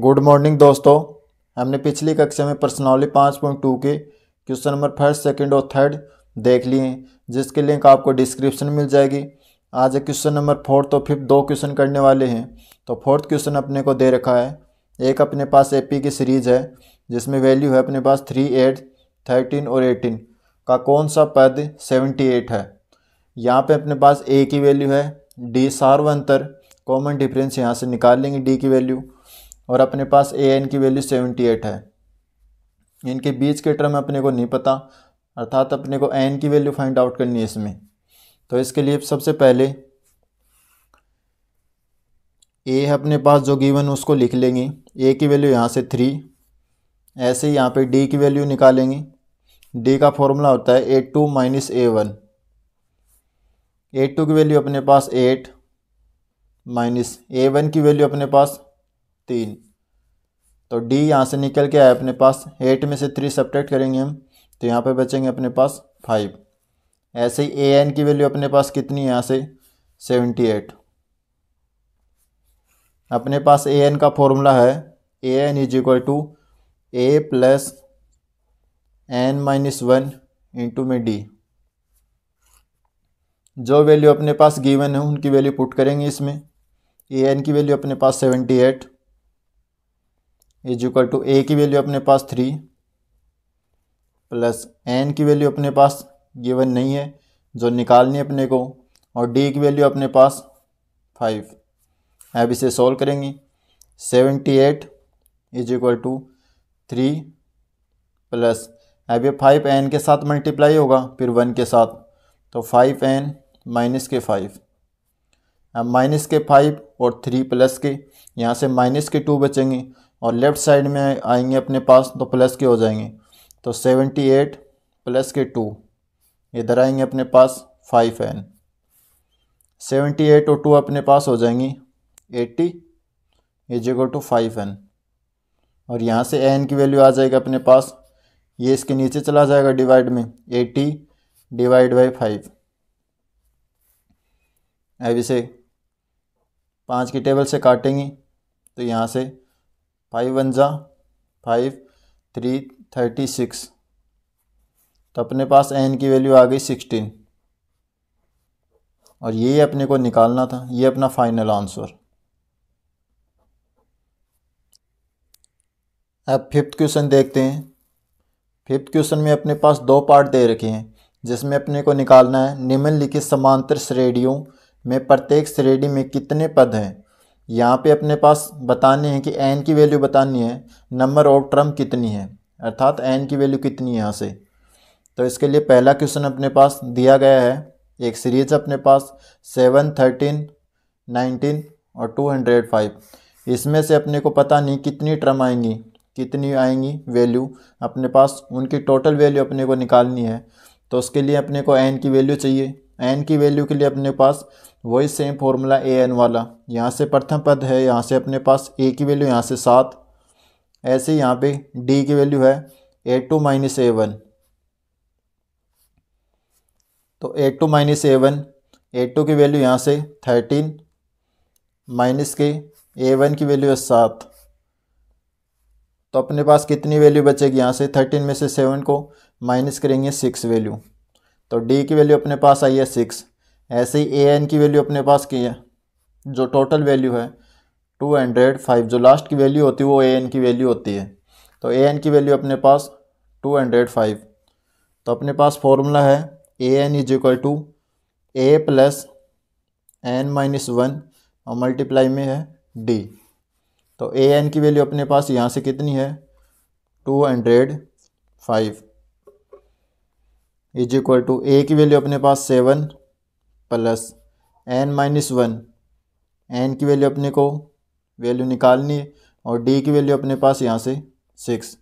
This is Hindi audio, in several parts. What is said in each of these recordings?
गुड मॉर्निंग दोस्तों हमने पिछली कक्षा में पर्सनॉली पाँच पॉइंट टू के क्वेश्चन नंबर फर्स्ट सेकंड और थर्ड देख लिए हैं जिसके लिंक आपको डिस्क्रिप्शन मिल जाएगी आज क्वेश्चन नंबर फोर्थ और फिफ्थ दो क्वेश्चन करने वाले हैं तो फोर्थ क्वेश्चन अपने को दे रखा है एक अपने पास ए की सीरीज़ है जिसमें वैल्यू है अपने पास थ्री एट थर्टीन और एटीन का कौन सा पद सेवेंटी एट है यहाँ पे अपने पास ए की वैल्यू है डी अंतर कॉमन डिफरेंस यहाँ से निकाल लेंगे डी की वैल्यू और अपने पास ए एन की वैल्यू सेवेंटी एट है इनके बीच के टर्म अपने को नहीं पता अर्थात अपने को एन की वैल्यू फाइंड आउट करनी है इसमें तो इसके लिए सबसे पहले ए है अपने पास जो गिवन उसको लिख लेंगे ए की वैल्यू यहाँ से थ्री ऐसे ही यहाँ पे डी की वैल्यू निकालेंगे डी का फॉर्मूला होता है A two minus A one A two की वैल्यू अपने पास एट माइनस ए वन की वैल्यू अपने पास तीन तो डी यहाँ से निकल के आया अपने पास एट में से थ्री सब्ट्रैक्ट करेंगे हम तो यहाँ पे बचेंगे अपने पास फाइव ऐसे ही ए एन की वैल्यू अपने पास कितनी है यहाँ से सेवेंटी एट अपने पास ए एन का फॉर्मूला है A N is equal to A plus N minus one into में डी जो वैल्यू अपने पास गिवन है उनकी वैल्यू पुट करेंगे इसमें ए एन की वैल्यू अपने पास seventy eight is equal to A की वैल्यू अपने पास थ्री प्लस एन की वैल्यू अपने पास गिवन नहीं है जो निकालनी अपने को और डी की वैल्यू अपने पास फाइव अब इसे सॉल्व करेंगे seventy eight is equal to three plus अब ये फाइव एन के साथ मल्टीप्लाई होगा फिर वन के साथ तो फाइव एन माइनस के फाइव अब माइनस के फाइव और थ्री प्लस के यहाँ से माइनस के टू बचेंगे और लेफ़्ट साइड में आएंगे अपने पास तो प्लस के हो जाएंगे तो सेवेंटी एट प्लस के टू इधर आएंगे अपने पास फाइव एन सेवेंटी एट और टू अपने पास हो जाएंगी eighty is equal to five N और यहाँ से एन की वैल्यू आ जाएगी अपने पास ये इसके नीचे चला जाएगा डिवाइड में एटी डिवाइड बाई फाइव अब इसे पाँच की टेबल से काटेंगे तो यहाँ से फाइव वन जा फाइव थ्री थर्टी सिक्स तो अपने पास एन की वैल्यू आ गई सिक्सटीन और ये अपने को निकालना था ये अपना फाइनल आंसर अब फिफ्थ क्वेश्चन देखते हैं फिफ्थ क्वेश्चन में अपने पास दो पार्ट दे रखे हैं जिसमें अपने को निकालना है निम्नलिखित समांतर श्रेणियों में प्रत्येक श्रेणी में कितने पद हैं यहाँ पे अपने पास बताने हैं कि एन की वैल्यू बतानी है नंबर ऑफ टर्म कितनी है अर्थात एन की वैल्यू कितनी है यहाँ से तो इसके लिए पहला क्वेश्चन अपने पास दिया गया है एक सीरीज अपने पास सेवन थर्टीन नाइनटीन और टू हंड्रेड फाइव इसमें से अपने को पता नहीं कितनी टर्म आएंगी कितनी आएंगी वैल्यू अपने पास उनकी टोटल वैल्यू अपने को निकालनी है तो उसके लिए अपने को एन की वैल्यू चाहिए एन की वैल्यू के लिए अपने पास वही सेम फॉर्मूला ए एन वाला यहाँ से प्रथम पद है यहाँ से अपने पास ए की वैल्यू यहाँ से सात ऐसे यहाँ पे डी की वैल्यू है A two minus A one तो A two minus A one A two की वैल्यू यहाँ से थर्टीन माइनस के ए वन की वैल्यू है सात तो अपने पास कितनी वैल्यू बचेगी यहाँ से थर्टीन में से सेवन को माइनस करेंगे सिक्स वैल्यू तो डी की वैल्यू अपने पास आई है सिक्स ऐसे ही ए एन की वैल्यू अपने पास की है जो टोटल वैल्यू है टू हंड्रेड फाइव जो लास्ट की वैल्यू होती है वो ए एन की वैल्यू होती है तो ए एन की वैल्यू अपने पास टू हंड्रेड फाइव तो अपने पास फॉर्मूला है A N is equal to A plus N minus one और मल्टीप्लाई में है डी तो ए एन की वैल्यू अपने पास यहाँ से कितनी है two hundred five is equal to A की वैल्यू अपने पास seven plus N minus one N की वैल्यू अपने को वैल्यू निकालनी है और डी की वैल्यू अपने पास यहाँ से सिक्स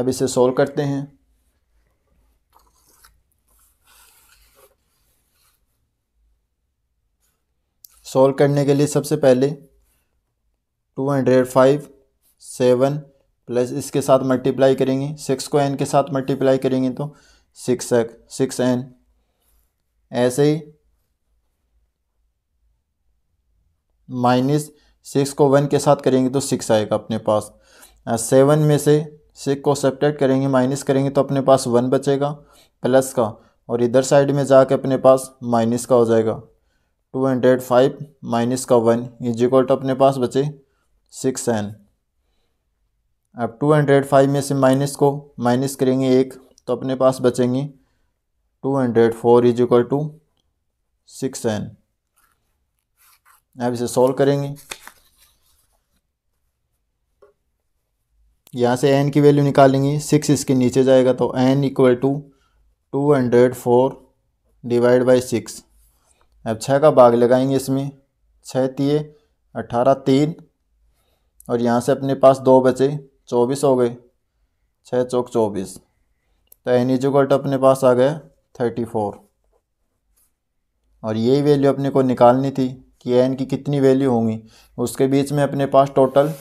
अब इसे सॉल्व करते हैं सॉल्व करने के लिए सबसे पहले two hundred five seven plus इसके साथ मल्टीप्लाई करेंगे सिक्स को एन के साथ मल्टीप्लाई करेंगे तो सिक्स सिक्स एन ऐसे ही माइनस सिक्स को वन के साथ करेंगे तो सिक्स आएगा अपने पास सेवन में से सिक्स को सेपरेट करेंगे माइनस करेंगे तो अपने पास वन बचेगा प्लस का और इधर साइड में जाके अपने पास माइनस का हो जाएगा टू हंड्रेड फाइव माइनस का वन इज इक्वल टू अपने पास बचे सिक्स एन अब टू हंड्रेड फाइव में से माइनस को माइनस करेंगे एक तो अपने पास बचेंगी two hundred four is equal to six N अब इसे सॉल्व करेंगे यहाँ से एन की वैल्यू निकालेंगे सिक्स इसके नीचे जाएगा तो N equal to two hundred four divide by six अब छः का भाग लगाएंगे इसमें छः तीय अट्ठारह तीन और यहाँ से अपने पास दो बचे चौबीस हो गए छः चौक चौबीस तो एन इज इक्वल टू अपने पास आ गया थर्टी फोर और यही वैल्यू अपने को निकालनी थी कि एन की कितनी वैल्यू होंगी उसके बीच में अपने पास टोटल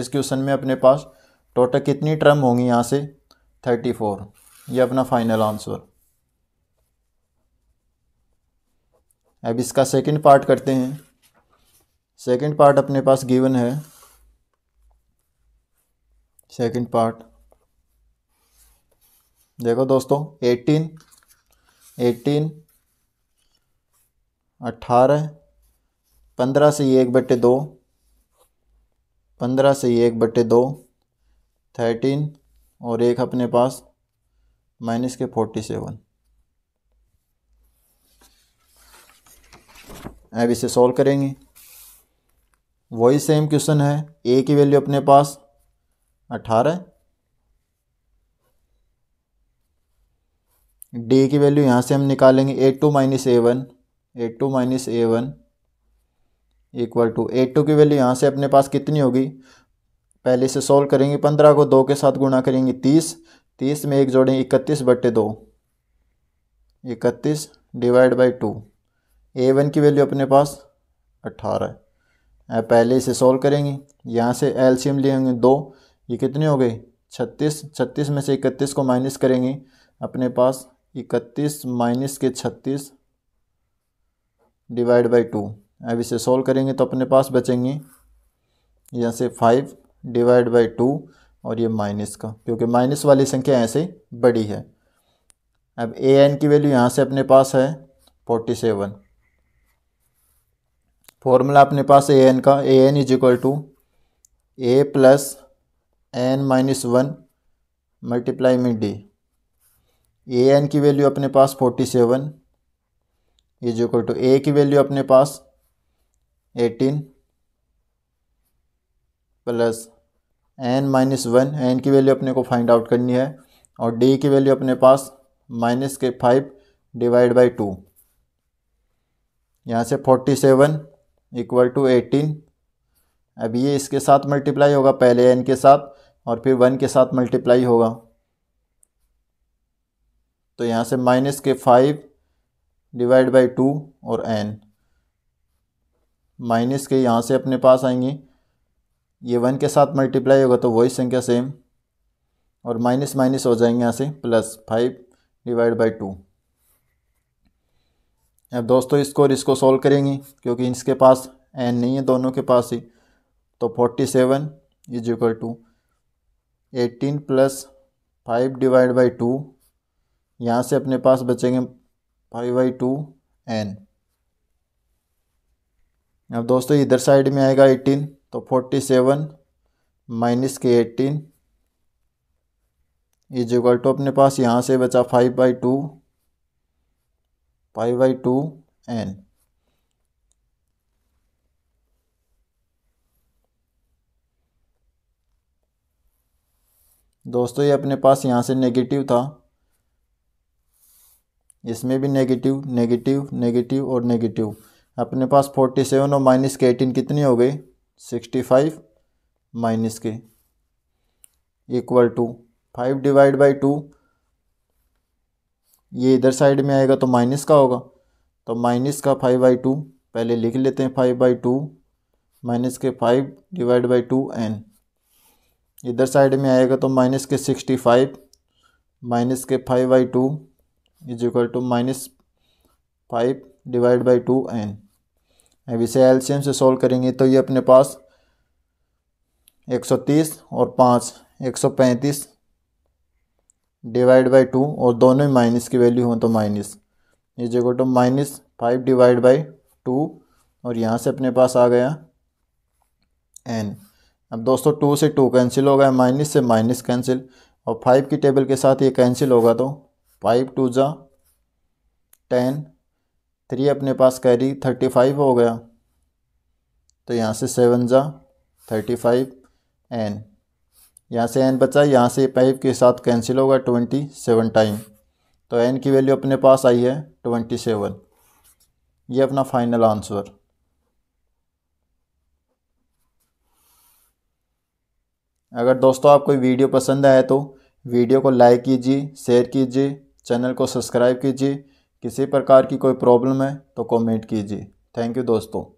इस क्वेश्चन में अपने पास टोटल कितनी टर्म होंगी यहाँ से थर्टी फोर ये अपना फाइनल आंसर अब इसका सेकंड पार्ट करते हैं सेकंड पार्ट अपने पास गिवन है सेकंड पार्ट देखो दोस्तों एटीन एटीन अट्ठारह पंद्रह से एक बटे दो पंद्रह से एक बटे दो थर्टीन और एक अपने पास माइनस के फोर्टी सेवन अब इसे सॉल्व करेंगे वही सेम क्वेश्चन है ए की वैल्यू अपने पास अट्ठारह डी की वैल्यू यहाँ से हम निकालेंगे A two minus A one A two minus A one equal to A two की वैल्यू यहाँ से अपने पास कितनी होगी पहले से सॉल्व करेंगे पंद्रह को दो के साथ गुणा करेंगे तीस तीस में एक जोड़ेंगे इकतीस बटे दो इकतीस divide by two A one की वैल्यू अपने पास अट्ठारह पहले इसे सॉल्व करेंगे यहाँ से एल सी एम लेंगे दो ये कितने हो गए छत्तीस छत्तीस में से इकतीस को माइनस करेंगे अपने पास इकतीस माइनस के छत्तीस डिवाइड बाई टू अब इसे सॉल्व करेंगे तो अपने पास बचेंगे यहाँ से फाइव डिवाइड बाई टू और ये माइनस का क्योंकि माइनस वाली संख्या ऐसे ही बड़ी है अब ए एन की वैल्यू यहाँ से अपने पास है फोर्टी सेवन फॉर्मूला अपने पास ए एन का A N is equal to A plus N minus one multiply में डी ए एन की वैल्यू अपने पास forty seven is equal to A की वैल्यू अपने पास eighteen plus N minus one N की वैल्यू अपने को फाइंड आउट करनी है और डी की वैल्यू अपने पास माइनस के फाइव डिवाइड बाई टू यहाँ से forty seven equal to eighteen अब ये इसके साथ मल्टीप्लाई होगा पहले एन के साथ और फिर वन के साथ मल्टीप्लाई होगा तो यहाँ से माइनस के फाइव डिवाइड बाई टू और एन माइनस के यहाँ से अपने पास आएंगे ये वन के साथ मल्टीप्लाई होगा तो वही संख्या सेम और माइनस माइनस हो जाएंगे यहाँ से plus five divide by two अब दोस्तों इसको और इसको सॉल्व करेंगे क्योंकि इसके पास एन नहीं है दोनों के पास ही तो forty seven is equal to eighteen plus five divide by two यहाँ से अपने पास बचेंगे फाइव बाई टू एन अब दोस्तों इधर साइड में आएगा एटीन तो फोर्टी सेवन माइनस के एटीन इज इक्वल टू अपने पास यहाँ से बचा five by two five by two N दोस्तों ये अपने पास यहाँ से नेगेटिव था इसमें भी नेगेटिव नेगेटिव नेगेटिव और नेगेटिव अपने पास फोर्टी सेवन और माइनस के एटीन कितनी हो गई सिक्सटी फाइव माइनस के equal to five divide by two ये इधर साइड में आएगा तो माइनस का होगा तो माइनस का फाइव बाई टू पहले लिख लेते हैं फाइव बाई टू माइनस के five divide by two n इधर साइड में आएगा तो माइनस के सिक्सटी फाइव माइनस के five by two is equal to minus five divide by two n अब इसे एलसीएम से सॉल्व करेंगे तो ये अपने पास 130 और पाँच 135 डिवाइड बाई टू और दोनों ही माइनस की वैल्यू हो तो minus is equal to minus five divide by two और यहाँ से अपने पास आ गया एन अब दोस्तों टू से टू कैंसिल हो गया माइनस से माइनस कैंसिल और फाइव की टेबल के साथ ये कैंसिल होगा तो फाइव टू ज़ा टेन थ्री अपने पास कैरी थर्टी फाइव हो गया तो यहाँ से सेवन ज़ा थर्टी फाइव एन यहाँ से एन बचा यहाँ से फाइव के साथ कैंसिल होगा ट्वेंटी सेवन टाइम तो एन की वैल्यू अपने पास आई है ट्वेंटी सेवन ये अपना फाइनल आंसर अगर दोस्तों आपको वीडियो पसंद आए तो वीडियो को लाइक कीजिए शेयर कीजिए चैनल को सब्सक्राइब कीजिए किसी प्रकार की कोई प्रॉब्लम है तो कमेंट कीजिए थैंक यू दोस्तों